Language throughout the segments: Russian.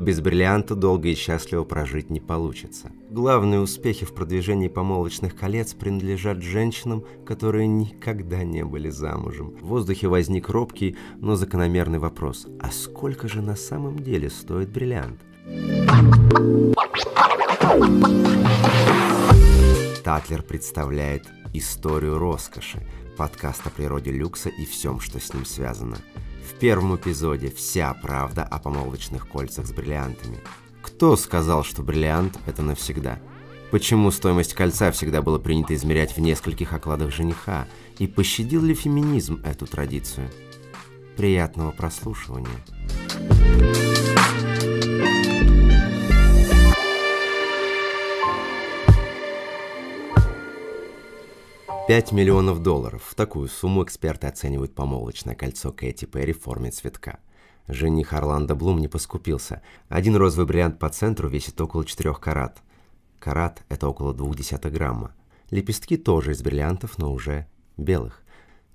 Без бриллианта долго и счастливо прожить не получится. Главные успехи в продвижении помолочных колец принадлежат женщинам, которые никогда не были замужем. В воздухе возник робкий, но закономерный вопрос. А сколько же на самом деле стоит бриллиант? Татлер представляет «Историю роскоши» подкаст о природе люкса и всем, что с ним связано – в первом эпизоде вся правда о помолвочных кольцах с бриллиантами. Кто сказал, что бриллиант – это навсегда? Почему стоимость кольца всегда было принято измерять в нескольких окладах жениха? И пощадил ли феминизм эту традицию? Приятного прослушивания. 5 миллионов долларов. В такую сумму эксперты оценивают помолочное кольцо Кэти Перри в форме цветка. Жених Орландо Блум не поскупился. Один розовый бриллиант по центру весит около 4 карат. Карат – это около 0,2 грамма. Лепестки тоже из бриллиантов, но уже белых.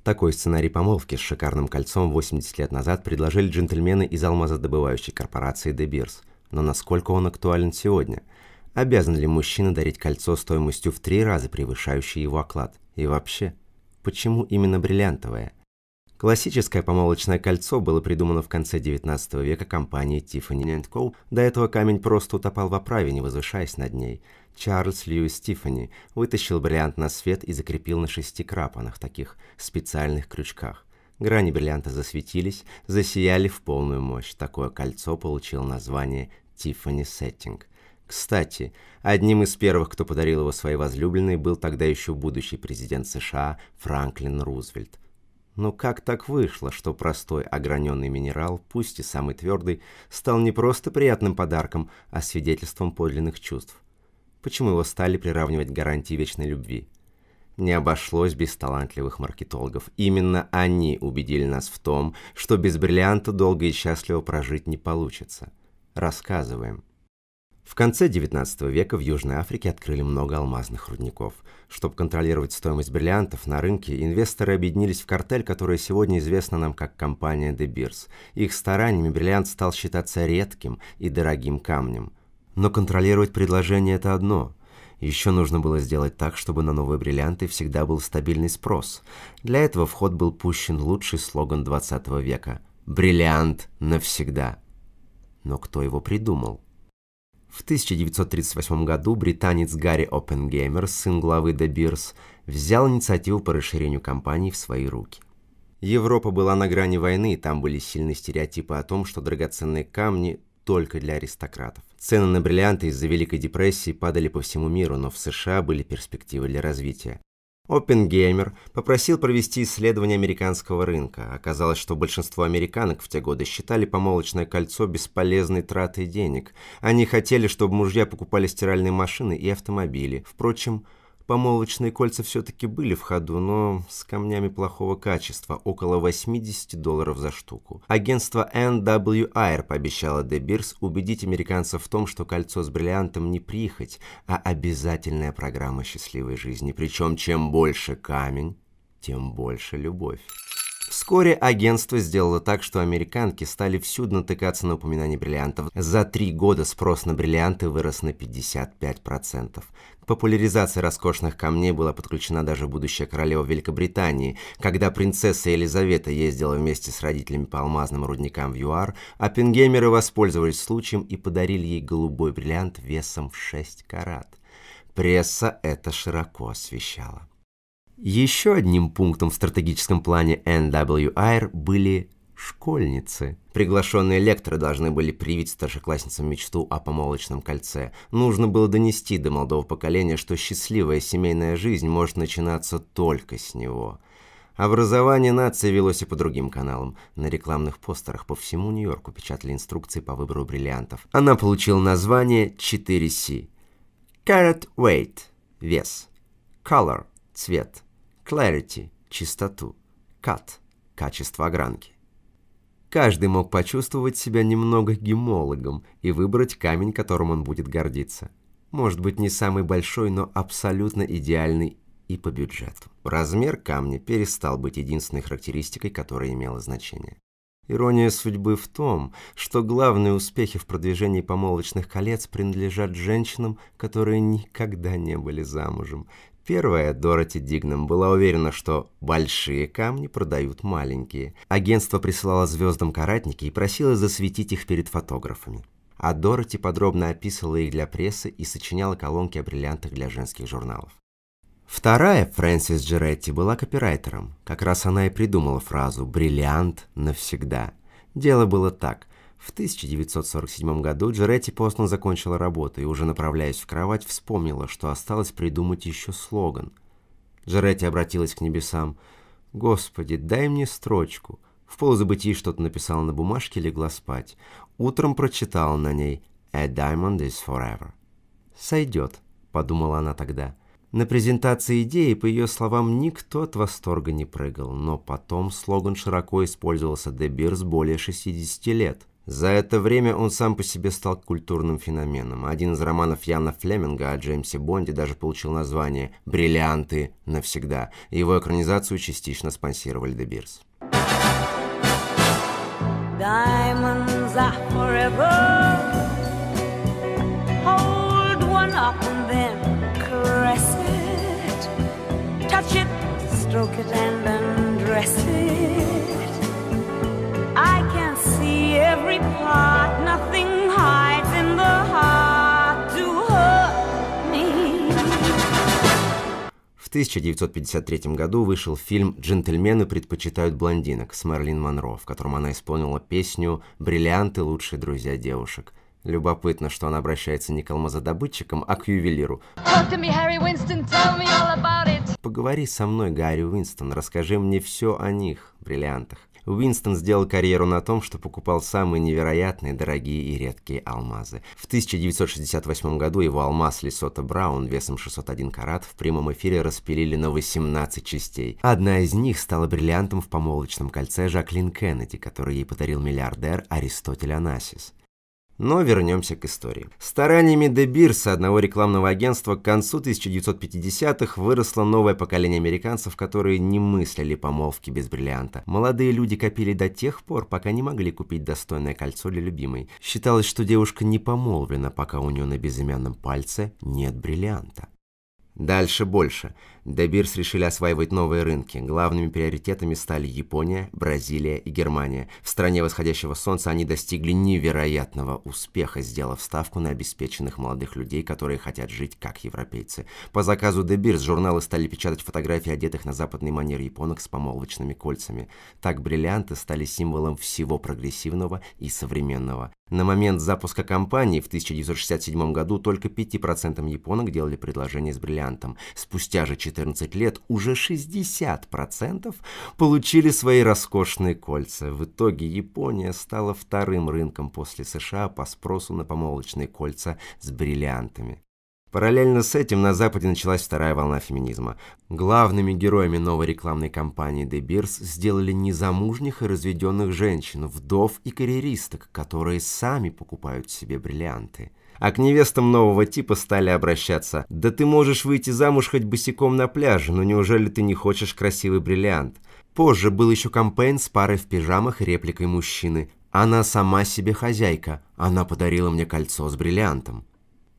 Такой сценарий помолвки с шикарным кольцом 80 лет назад предложили джентльмены из алмазодобывающей корпорации De Beers. Но насколько он актуален сегодня – Обязан ли мужчина дарить кольцо стоимостью в три раза превышающей его оклад? И вообще, почему именно бриллиантовое? Классическое помолочное кольцо было придумано в конце 19 века компанией Tiffany Co. До этого камень просто утопал в оправе, не возвышаясь над ней. Чарльз Льюис Тиффани вытащил бриллиант на свет и закрепил на шести крапанах, таких специальных крючках. Грани бриллианта засветились, засияли в полную мощь. Такое кольцо получило название Tiffany Setting – кстати, одним из первых, кто подарил его своей возлюбленной, был тогда еще будущий президент США Франклин Рузвельт. Но как так вышло, что простой ограненный минерал, пусть и самый твердый, стал не просто приятным подарком, а свидетельством подлинных чувств? Почему его стали приравнивать к гарантии вечной любви? Не обошлось без талантливых маркетологов. Именно они убедили нас в том, что без бриллианта долго и счастливо прожить не получится. Рассказываем. В конце XIX века в Южной Африке открыли много алмазных рудников. Чтобы контролировать стоимость бриллиантов на рынке, инвесторы объединились в картель, который сегодня известна нам как компания De Beers. Их стараниями бриллиант стал считаться редким и дорогим камнем. Но контролировать предложение – это одно – еще нужно было сделать так, чтобы на новые бриллианты всегда был стабильный спрос. Для этого в ход был пущен лучший слоган 20 века – «Бриллиант навсегда». Но кто его придумал? В 1938 году британец Гарри Опенгеймер, сын главы De Beers, взял инициативу по расширению компании в свои руки. Европа была на грани войны, и там были сильные стереотипы о том, что драгоценные камни только для аристократов. Цены на бриллианты из-за Великой депрессии падали по всему миру, но в США были перспективы для развития. Оппенгеймер попросил провести исследование американского рынка. Оказалось, что большинство американок в те годы считали помолочное кольцо бесполезной тратой денег. Они хотели, чтобы мужья покупали стиральные машины и автомобили. Впрочем, Помолочные кольца все-таки были в ходу, но с камнями плохого качества, около 80 долларов за штуку. Агентство NWIR пообещало De Beers убедить американцев в том, что кольцо с бриллиантом не прихоть, а обязательная программа счастливой жизни. Причем чем больше камень, тем больше любовь. Вскоре агентство сделало так, что американки стали всюду натыкаться на упоминание бриллиантов. За три года спрос на бриллианты вырос на 55%. К популяризации роскошных камней была подключена даже будущая королева Великобритании. Когда принцесса Елизавета ездила вместе с родителями по алмазным рудникам в ЮАР, оппенгеймеры воспользовались случаем и подарили ей голубой бриллиант весом в 6 карат. Пресса это широко освещала. Еще одним пунктом в стратегическом плане NWR были школьницы. Приглашенные лекторы должны были привить старшеклассницам мечту о помолочном кольце. Нужно было донести до молодого поколения, что счастливая семейная жизнь может начинаться только с него. Образование нации велось и по другим каналам. На рекламных постерах по всему Нью-Йорку печатали инструкции по выбору бриллиантов. Она получила название 4C. Carrot weight – вес. Color – цвет clarity – чистоту, cut – качество огранки. Каждый мог почувствовать себя немного гемологом и выбрать камень, которым он будет гордиться. Может быть, не самый большой, но абсолютно идеальный и по бюджету. Размер камня перестал быть единственной характеристикой, которая имела значение. Ирония судьбы в том, что главные успехи в продвижении помолочных колец принадлежат женщинам, которые никогда не были замужем, Первая, Дороти Дигнам, была уверена, что большие камни продают маленькие. Агентство присылало звездам каратники и просило засветить их перед фотографами. А Дороти подробно описывала их для прессы и сочиняла колонки о бриллиантах для женских журналов. Вторая, Фрэнсис Джеретти, была копирайтером. Как раз она и придумала фразу «бриллиант навсегда». Дело было так. В 1947 году Джеретти поздно закончила работу и, уже направляясь в кровать, вспомнила, что осталось придумать еще слоган. Джеретти обратилась к небесам. «Господи, дай мне строчку». В полузабытии что-то написала на бумажке и легла спать. Утром прочитала на ней «A diamond is forever». «Сойдет», — подумала она тогда. На презентации идеи, по ее словам, никто от восторга не прыгал, но потом слоган широко использовался Де Бирс более 60 лет — за это время он сам по себе стал культурным феноменом. Один из романов Яна Флеминга о Джеймсе Бонде даже получил название «Бриллианты навсегда». Его экранизацию частично спонсировали Де Бирс. Diamonds are and then 1953 году вышел фильм «Джентльмены предпочитают блондинок» с Мерлин Монро, в котором она исполнила песню «Бриллианты – лучшие друзья девушек». Любопытно, что она обращается не к алмазодобытчикам, а к ювелиру. Поговори со мной, Гарри Уинстон, расскажи мне все о них, бриллиантах. Уинстон сделал карьеру на том, что покупал самые невероятные, дорогие и редкие алмазы. В 1968 году его алмаз Лесота Браун весом 601 карат в прямом эфире распилили на 18 частей. Одна из них стала бриллиантом в помолвочном кольце Жаклин Кеннеди, который ей подарил миллиардер Аристотель Анасис. Но вернемся к истории. Стараниями Де Бирса, одного рекламного агентства, к концу 1950-х выросло новое поколение американцев, которые не мыслили помолвки без бриллианта. Молодые люди копили до тех пор, пока не могли купить достойное кольцо для любимой. Считалось, что девушка не помолвлена, пока у нее на безымянном пальце нет бриллианта. Дальше больше. Добирс решили осваивать новые рынки. Главными приоритетами стали Япония, Бразилия и Германия. В стране восходящего солнца они достигли невероятного успеха, сделав ставку на обеспеченных молодых людей, которые хотят жить как европейцы. По заказу Дебирс журналы стали печатать фотографии одетых на западный манер японок с помолвочными кольцами. Так бриллианты стали символом всего прогрессивного и современного. На момент запуска компании в 1967 году только 5% японок делали предложение с бриллиантом. Спустя же 14 лет уже 60% получили свои роскошные кольца. В итоге Япония стала вторым рынком после США по спросу на помолочные кольца с бриллиантами. Параллельно с этим на Западе началась вторая волна феминизма. Главными героями новой рекламной кампании De Beers сделали незамужних и разведенных женщин, вдов и карьеристок, которые сами покупают себе бриллианты. А к невестам нового типа стали обращаться. «Да ты можешь выйти замуж хоть босиком на пляже, но неужели ты не хочешь красивый бриллиант?» Позже был еще кампейн с парой в пижамах репликой мужчины. «Она сама себе хозяйка. Она подарила мне кольцо с бриллиантом».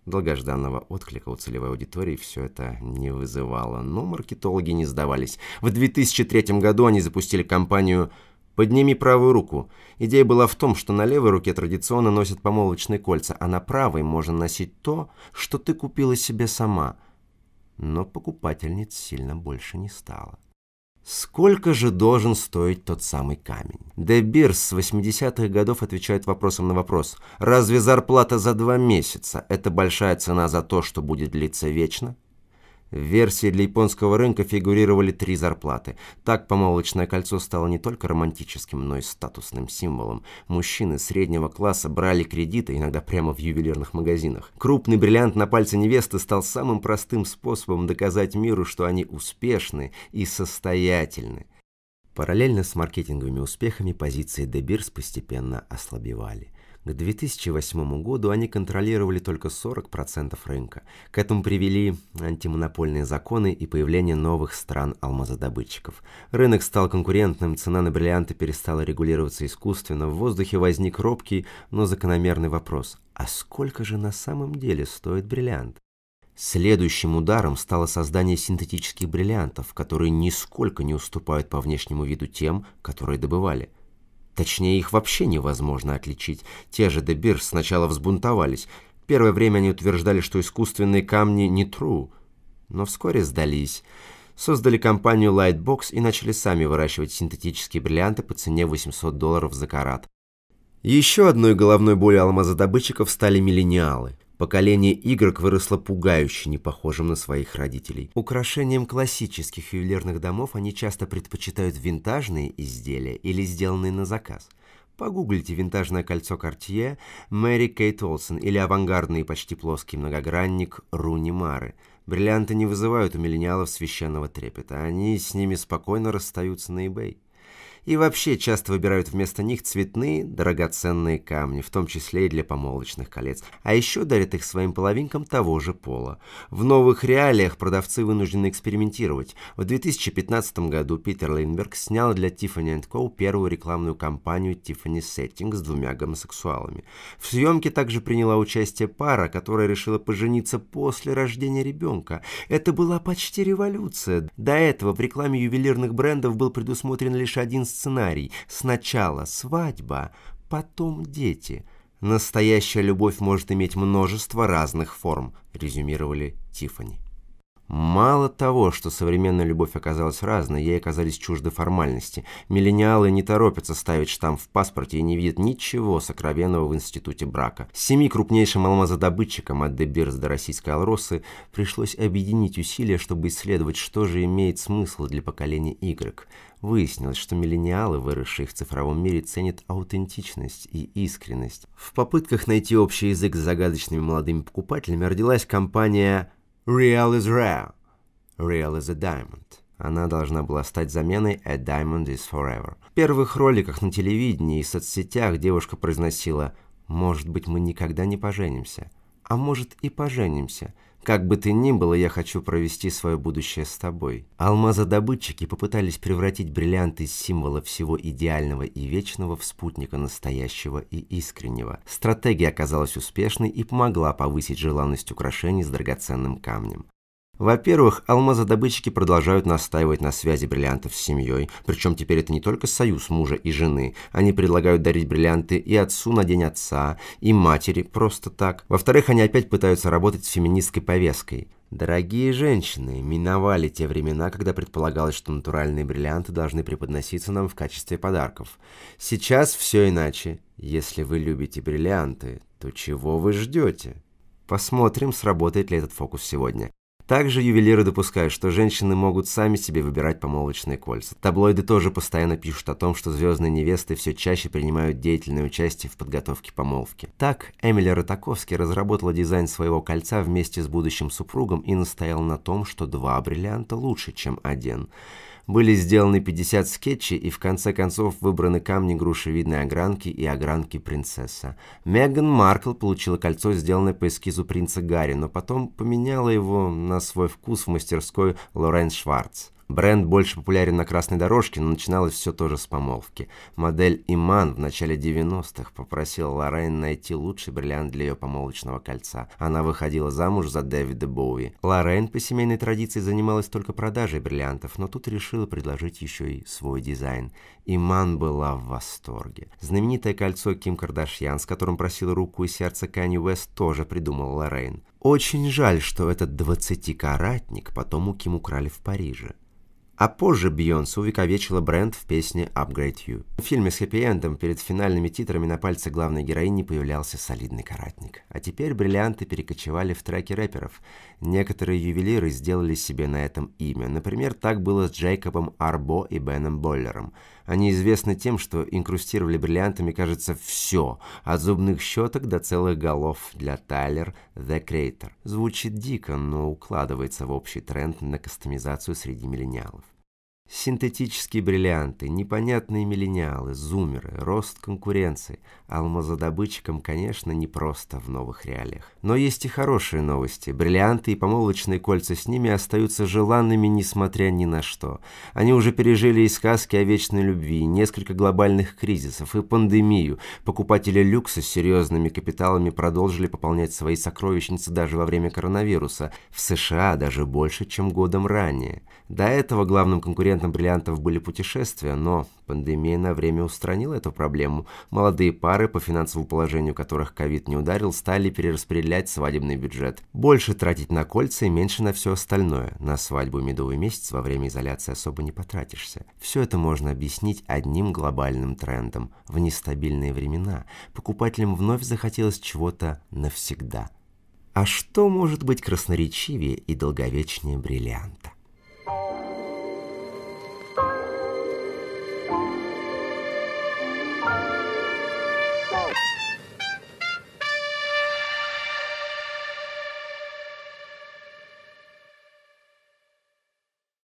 Долгожданного отклика у целевой аудитории все это не вызывало, но маркетологи не сдавались. В 2003 году они запустили кампанию «Подними правую руку». Идея была в том, что на левой руке традиционно носят помолочные кольца, а на правой можно носить то, что ты купила себе сама. Но покупательниц сильно больше не стало. Сколько же должен стоить тот самый камень? Де с 80-х годов отвечает вопросом на вопрос. Разве зарплата за два месяца – это большая цена за то, что будет длиться вечно? В версии для японского рынка фигурировали три зарплаты. Так помолочное кольцо стало не только романтическим, но и статусным символом. Мужчины среднего класса брали кредиты, иногда прямо в ювелирных магазинах. Крупный бриллиант на пальце невесты стал самым простым способом доказать миру, что они успешны и состоятельны. Параллельно с маркетинговыми успехами позиции Дебирс постепенно ослабевали. К 2008 году они контролировали только 40% рынка. К этому привели антимонопольные законы и появление новых стран алмазодобытчиков. Рынок стал конкурентным, цена на бриллианты перестала регулироваться искусственно, в воздухе возник робкий, но закономерный вопрос. А сколько же на самом деле стоит бриллиант? Следующим ударом стало создание синтетических бриллиантов, которые нисколько не уступают по внешнему виду тем, которые добывали. Точнее, их вообще невозможно отличить. Те же Дебирс сначала взбунтовались. Первое время они утверждали, что искусственные камни не true, но вскоре сдались. Создали компанию Lightbox и начали сами выращивать синтетические бриллианты по цене 800 долларов за карат. Еще одной головной болью алмазодобытчиков стали миллениалы. Поколение игрок выросло пугающе непохожим на своих родителей. Украшением классических ювелирных домов они часто предпочитают винтажные изделия или сделанные на заказ. Погуглите винтажное кольцо Cartier Мэри Кейт Олсен или авангардный почти плоский многогранник Руни Мары. Бриллианты не вызывают у миллениалов священного трепета, они с ними спокойно расстаются на eBay и вообще часто выбирают вместо них цветные драгоценные камни, в том числе и для помолочных колец, а еще дарят их своим половинкам того же пола. В новых реалиях продавцы вынуждены экспериментировать. В 2015 году Питер Лейнберг снял для Tiffany Co. первую рекламную кампанию Tiffany Setting с двумя гомосексуалами. В съемке также приняла участие пара, которая решила пожениться после рождения ребенка. Это была почти революция. До этого в рекламе ювелирных брендов был предусмотрен лишь один сценарий. Сначала свадьба, потом дети. Настоящая любовь может иметь множество разных форм, резюмировали Тифани. Мало того, что современная любовь оказалась разной, ей оказались чужды формальности. Миллениалы не торопятся ставить штамп в паспорте и не видят ничего сокровенного в институте брака. Семи крупнейшим алмазодобытчикам от Деберс до российской Алросы пришлось объединить усилия, чтобы исследовать, что же имеет смысл для поколения Y. Выяснилось, что миллениалы, выросшие в цифровом мире, ценят аутентичность и искренность. В попытках найти общий язык с загадочными молодыми покупателями родилась компания Real is rare. Real is a diamond. Она должна была стать заменой «A Diamond is Forever». В первых роликах на телевидении и соцсетях девушка произносила «Может быть, мы никогда не поженимся». «А может, и поженимся». Как бы ты ни было, я хочу провести свое будущее с тобой. Алмазодобытчики попытались превратить бриллиант из символа всего идеального и вечного в спутника настоящего и искреннего. Стратегия оказалась успешной и помогла повысить желанность украшений с драгоценным камнем. Во-первых, алмазодобытчики продолжают настаивать на связи бриллиантов с семьей, причем теперь это не только союз мужа и жены, они предлагают дарить бриллианты и отцу на день отца, и матери, просто так. Во-вторых, они опять пытаются работать с феминистской повесткой. Дорогие женщины, миновали те времена, когда предполагалось, что натуральные бриллианты должны преподноситься нам в качестве подарков. Сейчас все иначе. Если вы любите бриллианты, то чего вы ждете? Посмотрим, сработает ли этот фокус сегодня. Также ювелиры допускают, что женщины могут сами себе выбирать помолвочные кольца. Таблоиды тоже постоянно пишут о том, что звездные невесты все чаще принимают деятельное участие в подготовке помолвки. Так, Эмили Ротаковски разработала дизайн своего кольца вместе с будущим супругом и настоял на том, что два бриллианта лучше, чем один. Были сделаны 50 скетчей и в конце концов выбраны камни грушевидной огранки и огранки принцесса. Меган Маркл получила кольцо, сделанное по эскизу принца Гарри, но потом поменяла его на свой вкус в мастерской Лорен Шварц. Бренд больше популярен на красной дорожке, но начиналось все тоже с помолвки. Модель Иман в начале 90-х попросила Лорен найти лучший бриллиант для ее помолвочного кольца. Она выходила замуж за Дэвида Боуи. Лорен по семейной традиции занималась только продажей бриллиантов, но тут решила предложить еще и свой дизайн. Иман была в восторге. Знаменитое кольцо Ким Кардашьян, с которым просила руку и сердце Канни Уэст, тоже придумала Лорен. Очень жаль, что этот 20-каратник потом у Ким украли в Париже. А позже Бейонсе увековечила бренд в песне «Upgrade You». В фильме с хэппи-эндом перед финальными титрами на пальце главной героини появлялся солидный каратник. А теперь бриллианты перекочевали в треки рэперов. Некоторые ювелиры сделали себе на этом имя. Например, так было с Джейкобом Арбо и Беном Боллером – они известны тем, что инкрустировали бриллиантами, кажется, все, от зубных щеток до целых голов для Тайлер The Creator. Звучит дико, но укладывается в общий тренд на кастомизацию среди миллениалов. Синтетические бриллианты, непонятные миллениалы, зумеры, рост конкуренции. Алмазодобытчикам, конечно, не просто в новых реалиях. Но есть и хорошие новости. Бриллианты и помолвочные кольца с ними остаются желанными, несмотря ни на что. Они уже пережили и сказки о вечной любви, и несколько глобальных кризисов, и пандемию. Покупатели люкса с серьезными капиталами продолжили пополнять свои сокровищницы даже во время коронавируса. В США даже больше, чем годом ранее. До этого главным конкурентом конкурентом бриллиантов были путешествия, но пандемия на время устранила эту проблему. Молодые пары, по финансовому положению которых ковид не ударил, стали перераспределять свадебный бюджет. Больше тратить на кольца и меньше на все остальное. На свадьбу медовый месяц во время изоляции особо не потратишься. Все это можно объяснить одним глобальным трендом. В нестабильные времена покупателям вновь захотелось чего-то навсегда. А что может быть красноречивее и долговечнее бриллианта?